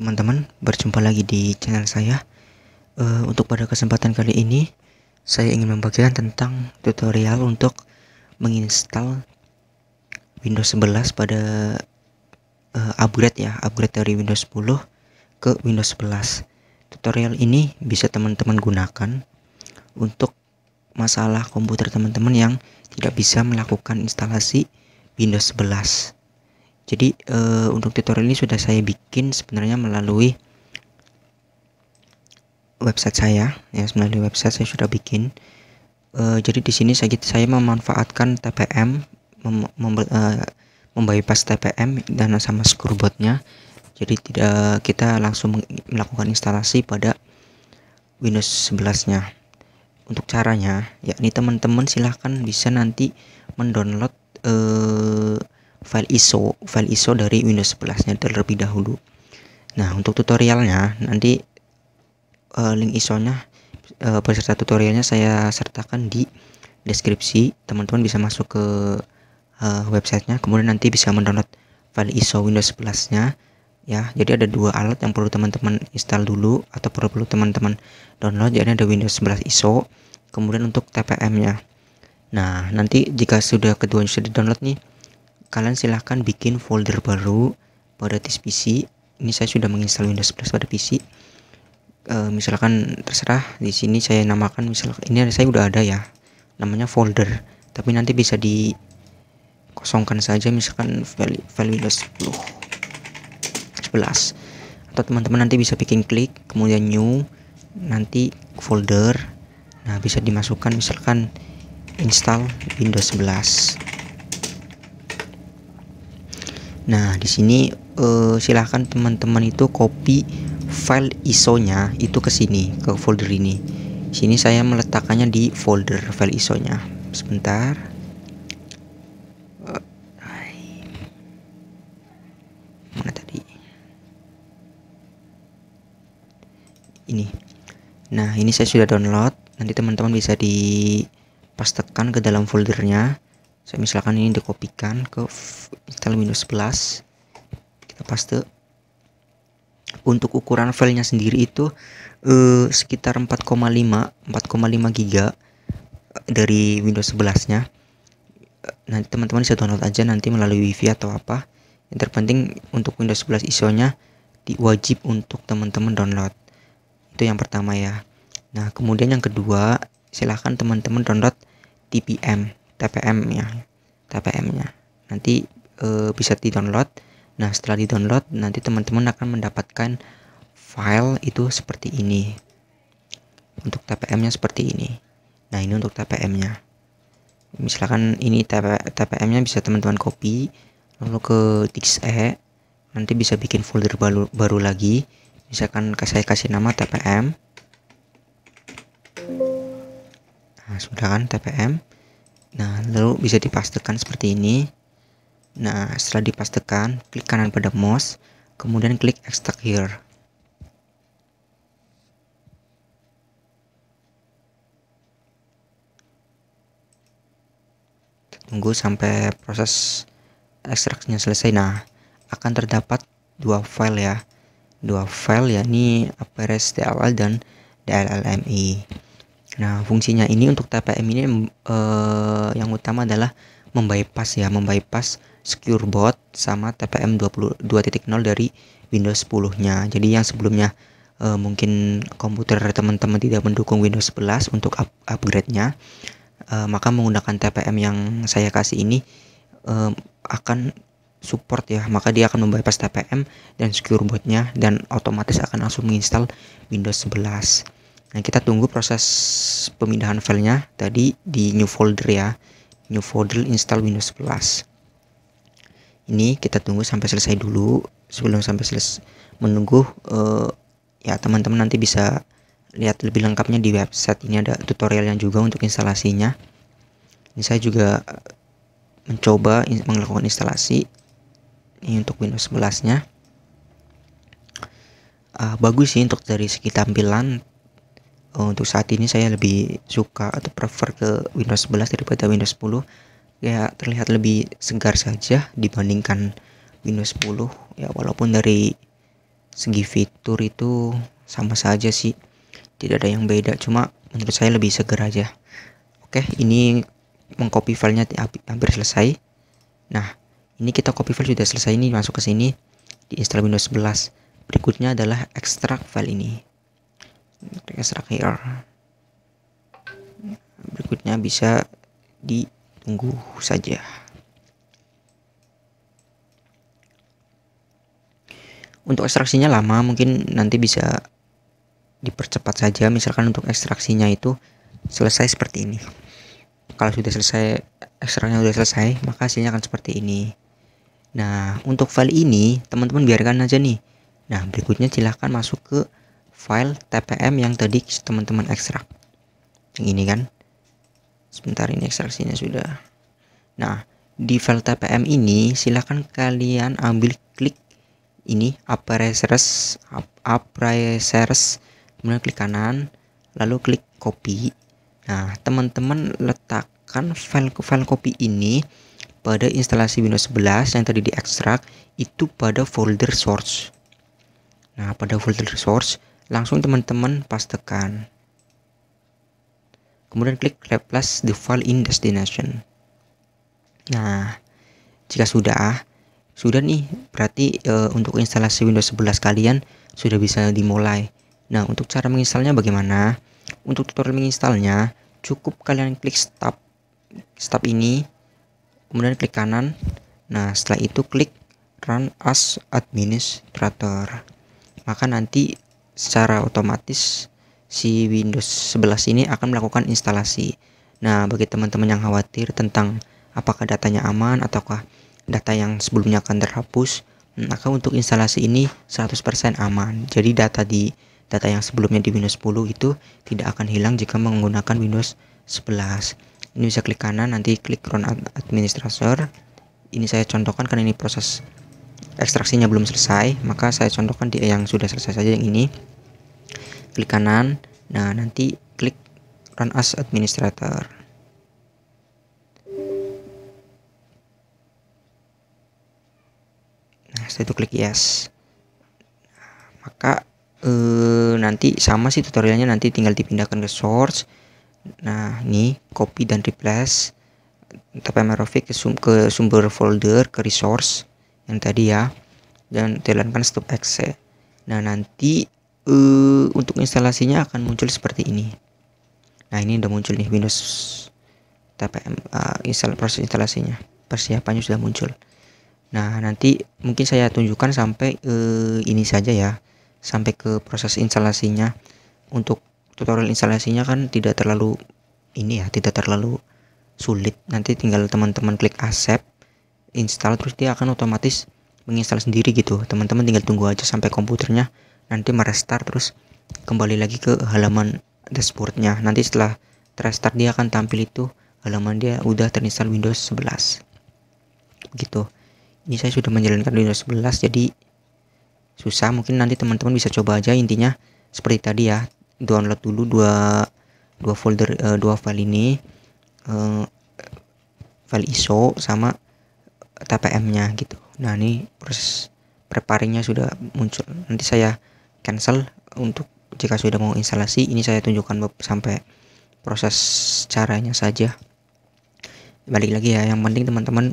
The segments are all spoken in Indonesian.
teman-teman berjumpa lagi di channel saya uh, untuk pada kesempatan kali ini saya ingin membagikan tentang tutorial untuk menginstal Windows 11 pada uh, upgrade ya upgrade dari Windows 10 ke Windows 11 tutorial ini bisa teman-teman gunakan untuk masalah komputer teman-teman yang tidak bisa melakukan instalasi Windows 11 jadi e, untuk tutorial ini sudah saya bikin sebenarnya melalui website saya ya melalui website saya sudah bikin e, jadi di sini saya saya memanfaatkan TPM mem, mem, e, membypass TPM dan sama screwbotnya jadi tidak kita langsung melakukan instalasi pada Windows 11 nya untuk caranya yakni teman-teman silahkan bisa nanti mendownload eh, file ISO file ISO dari Windows 11 nya terlebih dahulu nah untuk tutorialnya nanti uh, link ISO nya uh, eh, beserta tutorialnya saya sertakan di deskripsi teman-teman bisa masuk ke uh, websitenya kemudian nanti bisa mendownload file ISO Windows 11 nya ya jadi ada dua alat yang perlu teman-teman install dulu atau perlu teman-teman download jadi ada Windows 11 ISO kemudian untuk TPM nya nah nanti jika sudah keduanya sudah di download nih kalian silahkan bikin folder baru pada tes PC ini saya sudah menginstal Windows 11 pada PC e, misalkan terserah di sini saya namakan misal ini saya udah ada ya namanya folder tapi nanti bisa di kosongkan saja misalkan file, file Windows 10 11 atau teman-teman nanti bisa bikin klik kemudian new nanti folder nah bisa dimasukkan misalkan install Windows 11 Nah, di sini uh, silahkan teman-teman itu copy file ISO-nya itu ke sini, ke folder ini. Sini saya meletakkannya di folder file ISO-nya. Sebentar. Eh, mana tadi? Ini. Nah, ini saya sudah download. Nanti teman-teman bisa dipastekan ke dalam foldernya saya so, misalkan ini dikopikan ke install Windows 11 kita paste untuk ukuran filenya sendiri itu eh, sekitar 4,5 4,5 giga dari Windows 11 nya nanti teman-teman bisa download aja nanti melalui wifi atau apa yang terpenting untuk Windows 11 ISO nya diwajib untuk teman-teman download itu yang pertama ya nah kemudian yang kedua silahkan teman-teman download TPM TPM-nya ya, TPM-nya nanti e, bisa di download nah setelah di download nanti teman-teman akan mendapatkan file itu seperti ini untuk TPM-nya seperti ini nah ini untuk TPM-nya misalkan ini TPM-nya bisa teman-teman copy lalu ke DXE nanti bisa bikin folder baru, baru lagi misalkan saya kasih nama TPM nah sudah kan TPM Nah, lalu bisa dipastekan seperti ini. Nah, setelah dipastekan, klik kanan pada mouse, kemudian klik extract here. Tunggu sampai proses ekstraksinya selesai. Nah, akan terdapat dua file ya. Dua file yakni APRS dan DLLMI. Nah, fungsinya ini untuk TPM ini eh, yang utama adalah membypass ya, membypass secure boot sama TPM 22.0 dari Windows 10-nya. Jadi yang sebelumnya eh, mungkin komputer teman-teman tidak mendukung Windows 11 untuk up upgrade-nya, eh, maka menggunakan TPM yang saya kasih ini eh, akan support ya maka dia akan membypass TPM dan secure bootnya dan otomatis akan langsung menginstal Windows 11 Nah, kita tunggu proses pemindahan filenya tadi di new folder ya. New folder install Windows 11. Ini kita tunggu sampai selesai dulu sebelum sampai selesai menunggu uh, ya teman-teman nanti bisa lihat lebih lengkapnya di website ini ada tutorial yang juga untuk instalasinya. Ini saya juga mencoba melakukan instalasi ini untuk Windows 11-nya. Uh, eh, bagus sih untuk dari segi tampilan Eh, untuk saat ini saya lebih suka atau prefer ke Windows 11 daripada Windows 10 ya terlihat lebih segar saja dibandingkan Windows 10 ya walaupun dari segi fitur itu sama saja sih tidak ada yang beda cuma menurut saya lebih segar aja oke ini mengcopy filenya hampir selesai nah ini kita copy file sudah selesai ini masuk ke sini di install Windows 11 berikutnya adalah ekstrak file ini klik extract here berikutnya bisa ditunggu saja untuk ekstraksinya lama mungkin nanti bisa dipercepat saja misalkan untuk ekstraksinya itu selesai seperti ini kalau sudah selesai ekstraknya sudah selesai maka hasilnya akan seperti ini nah untuk file ini teman-teman biarkan aja nih nah berikutnya silahkan masuk ke file TPM yang tadi teman-teman ekstrak yang ini kan sebentar ini ekstraksinya sudah nah di file TPM ini silahkan kalian ambil klik ini appraisers appraisers kemudian klik kanan lalu klik copy nah teman-teman letakkan file file copy ini pada instalasi Windows 11 yang tadi diekstrak itu pada folder source nah pada folder source Langsung teman-teman pastekan. Kemudian klik Replace the file in destination. Nah, jika sudah, ah, sudah nih berarti e, untuk instalasi Windows 11 kalian sudah bisa dimulai. Nah, untuk cara menginstalnya bagaimana? Untuk tutorial menginstalnya, cukup kalian klik stop stop ini, kemudian klik kanan. Nah, setelah itu klik run as administrator. Maka nanti secara otomatis si Windows 11 ini akan melakukan instalasi. Nah, bagi teman-teman yang khawatir tentang apakah datanya aman ataukah data yang sebelumnya akan terhapus, maka untuk instalasi ini 100% aman. Jadi data di data yang sebelumnya di Windows 10 itu tidak akan hilang jika menggunakan Windows 11. Ini bisa klik kanan nanti klik run administrator. Ini saya contohkan karena ini proses ekstraksinya belum selesai maka saya contohkan di yang sudah selesai saja yang ini klik kanan nah nanti klik run as administrator nah setelah itu klik yes maka eh, nanti sama sih tutorialnya nanti tinggal dipindahkan ke source nah ini copy dan replace tapi ke, ke sumber folder ke resource yang tadi ya dan telankan stop exe ya. nah nanti uh, untuk instalasinya akan muncul seperti ini nah ini udah muncul nih Windows TPM uh, e, install proses instalasinya persiapannya sudah muncul nah nanti mungkin saya tunjukkan sampai uh, ini saja ya sampai ke proses instalasinya untuk tutorial instalasinya kan tidak terlalu ini ya tidak terlalu sulit nanti tinggal teman-teman klik accept install terus dia akan otomatis menginstal sendiri gitu teman-teman tinggal tunggu aja sampai komputernya nanti merestart terus kembali lagi ke halaman dashboardnya nanti setelah restart dia akan tampil itu halaman dia udah terinstall Windows 11 gitu ini saya sudah menjalankan Windows 11 jadi susah mungkin nanti teman-teman bisa coba aja intinya seperti tadi ya download dulu dua dua folder uh, dua file ini uh, file ISO sama TPM-nya gitu. Nah, ini proses preparingnya sudah muncul. Nanti saya cancel untuk jika sudah mau instalasi, ini saya tunjukkan sampai proses caranya saja. Balik lagi ya, yang penting teman-teman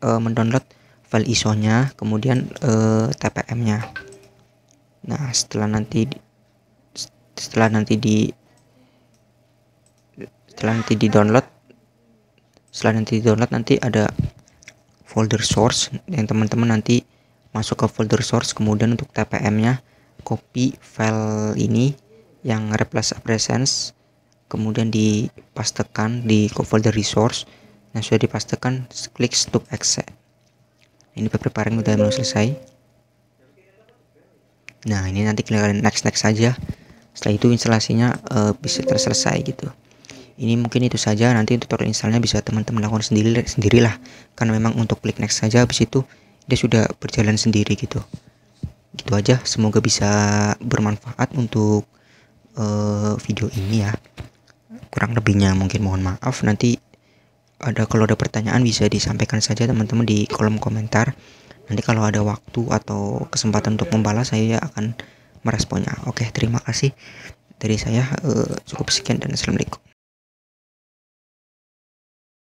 e, mendownload file ISO-nya, kemudian e, TPM-nya. Nah, setelah nanti setelah nanti di setelah nanti di download setelah nanti di download nanti ada folder source yang teman-teman nanti masuk ke folder source kemudian untuk TPM-nya copy file ini yang replace presence kemudian dipastekan di folder resource nah sudah dipastekan klik stop exit ini paper pairing udah mau selesai nah ini nanti kalian next next saja setelah itu instalasinya uh, bisa terselesai gitu ini mungkin itu saja, nanti tutorial installnya bisa teman-teman lakukan sendiri sendirilah. Karena memang untuk klik next saja habis itu dia sudah berjalan sendiri gitu. Gitu aja, semoga bisa bermanfaat untuk uh, video ini ya. Kurang lebihnya mungkin mohon maaf nanti ada kalau ada pertanyaan bisa disampaikan saja teman-teman di kolom komentar. Nanti kalau ada waktu atau kesempatan untuk membalas saya akan meresponnya. Oke, terima kasih dari saya uh, cukup sekian dan assalamualaikum.